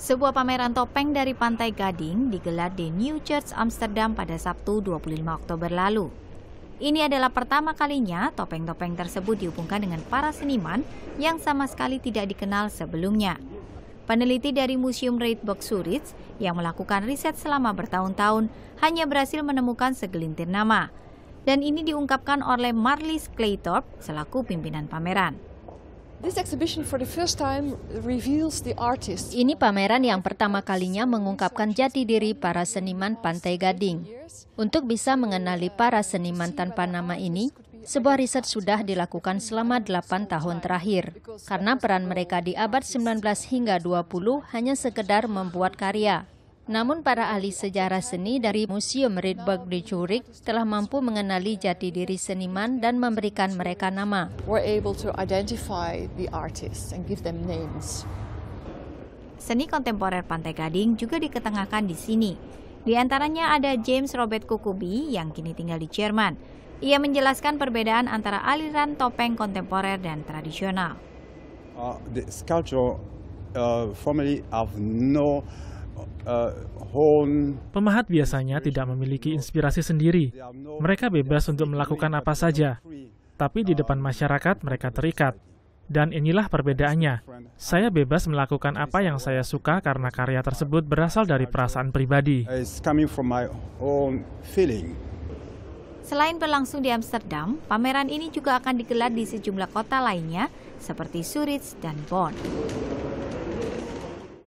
Sebuah pameran topeng dari Pantai Gading digelar di New Church, Amsterdam pada Sabtu 25 Oktober lalu. Ini adalah pertama kalinya topeng-topeng tersebut dihubungkan dengan para seniman yang sama sekali tidak dikenal sebelumnya. Peneliti dari Museum Reitbox Zurich yang melakukan riset selama bertahun-tahun hanya berhasil menemukan segelintir nama. Dan ini diungkapkan oleh Marlies Claythorpe selaku pimpinan pameran. Ini pameran yang pertama kalinya mengungkapkan jati diri para seniman Pantai Gading. Untuk bisa mengenali para seniman tanpa nama ini, sebuah riset sudah dilakukan selama 8 tahun terakhir. Karena peran mereka di abad 19 hingga 20 hanya sekedar membuat karya, namun para ahli sejarah seni dari Museum Rydberg di Zurich telah mampu mengenali jati diri seniman dan memberikan mereka nama. We're able to identify the artists and give them names. Seni kontemporer Pantai Gading juga diketengahkan di sini. Di antaranya ada James Robert Kukubi yang kini tinggal di Jerman. Ia menjelaskan perbedaan antara aliran topeng kontemporer dan tradisional. Uh, the sculpture uh, formerly have no Uh, Pemahat biasanya tidak memiliki inspirasi sendiri. Mereka bebas untuk melakukan apa saja, tapi di depan masyarakat mereka terikat. Dan inilah perbedaannya. Saya bebas melakukan apa yang saya suka karena karya tersebut berasal dari perasaan pribadi. Selain berlangsung di Amsterdam, pameran ini juga akan digelar di sejumlah kota lainnya seperti Zurich dan Bonn.